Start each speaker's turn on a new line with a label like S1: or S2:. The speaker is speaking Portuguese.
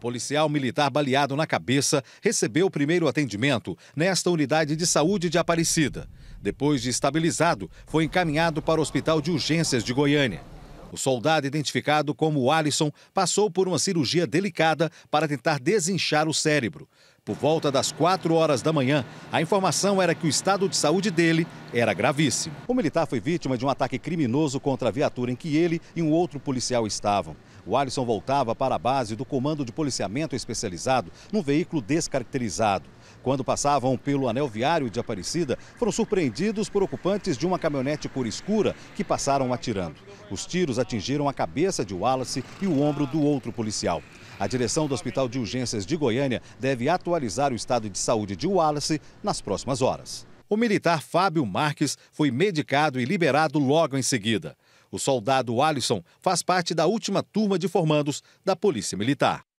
S1: Policial militar baleado na cabeça recebeu o primeiro atendimento nesta unidade de saúde de Aparecida. Depois de estabilizado, foi encaminhado para o Hospital de Urgências de Goiânia. O soldado, identificado como Alisson, passou por uma cirurgia delicada para tentar desinchar o cérebro. Por volta das 4 horas da manhã, a informação era que o estado de saúde dele era gravíssimo. O militar foi vítima de um ataque criminoso contra a viatura em que ele e um outro policial estavam. O Alisson voltava para a base do Comando de Policiamento Especializado num veículo descaracterizado. Quando passavam pelo anel viário de Aparecida, foram surpreendidos por ocupantes de uma caminhonete cor escura que passaram atirando. Os tiros atingiram a cabeça de Wallace e o ombro do outro policial. A direção do Hospital de Urgências de Goiânia deve atualizar o estado de saúde de Wallace nas próximas horas. O militar Fábio Marques foi medicado e liberado logo em seguida. O soldado Alisson faz parte da última turma de formandos da Polícia Militar.